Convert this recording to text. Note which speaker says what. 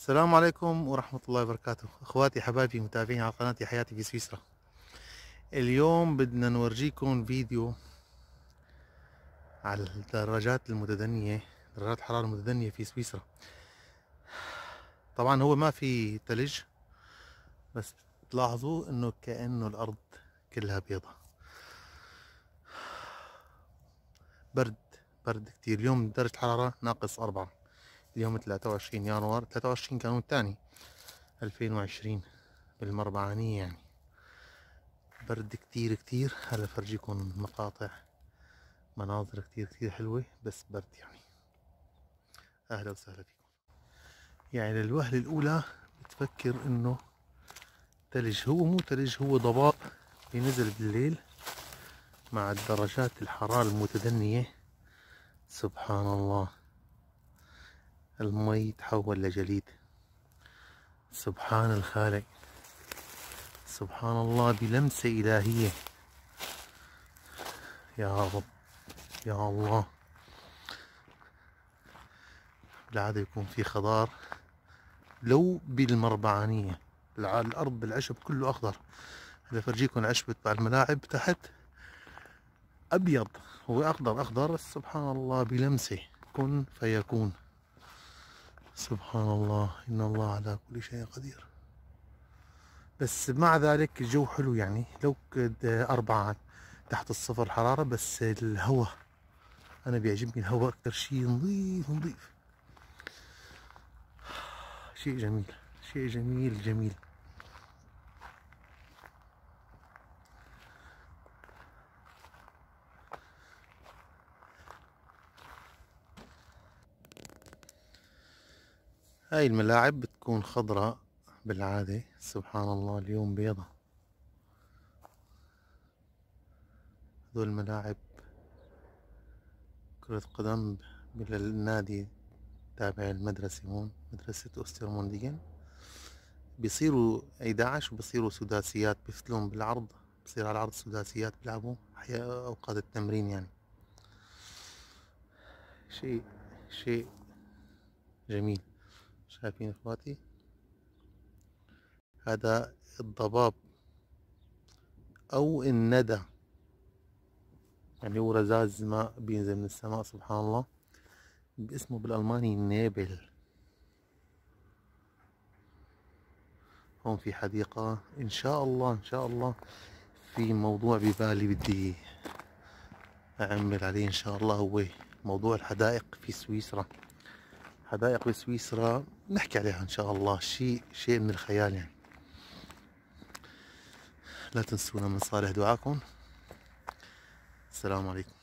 Speaker 1: السلام عليكم ورحمة الله وبركاته اخواتي حبايبي متابعين على قناتي حياتي في سويسرا اليوم بدنا نورجيكم فيديو على الدراجات المتدنية درجات الحرارة المتدنية في سويسرا طبعا هو ما في تلج بس تلاحظوا انه كأنه الارض كلها بيضة برد برد كتير اليوم درجة الحرارة ناقص أربعة اليوم 23 يناير 23 كانون الثاني 2020 بالمربعانية يعني برد كتير كتير هلا فرجيكم مقاطع مناظر كتير كتير حلوة بس برد يعني أهلا وسهلا فيكم يعني الوهلة الأولى بتفكر إنه تلج هو مو تلج هو ضباب بينزل بالليل مع درجات الحرارة المتدنية سبحان الله المي تحول لجليد سبحان الخالق سبحان الله بلمسة إلهية يا رب يا الله بالعادة يكون في خضار لو بالمربعانية الأرض بالعشب كله أخضر إذا فرجيكم عشبة تبع الملاعب تحت أبيض هو أخضر أخضر سبحان الله بلمسة كن فيكون سبحان الله إن الله على كل شيء قدير بس مع ذلك الجو حلو يعني لو أربعة تحت الصفر الحرارة بس الهواء أنا بيعجبني الهواء أكثر شيء نظيف نظيف شيء جميل شيء جميل جميل هاي الملاعب بتكون خضراء بالعادة سبحان الله اليوم بيضة هذول الملاعب كرة قدم بالنادي تابع المدرسة هون مدرسة أسترمونديين بيصيروا 11 وبيصيروا سداسيات بيفتلون بالعرض بصير على العرض سداسيات بيلعبوا أوقات التمرين يعني شيء شيء جميل شايفين اخواتي هذا الضباب او الندى يعني هو رزاز ماء بينزل من السماء سبحان الله اسمه بالالماني نيبل هون في حديقة ان شاء الله ان شاء الله في موضوع ببالي بدي اعمل عليه ان شاء الله هو موضوع الحدائق في سويسرا حدائق بسويسرا نحكي عليها ان شاء الله شيء شيء من الخيال يعني لا تنسونا من صالح دعاكم السلام عليكم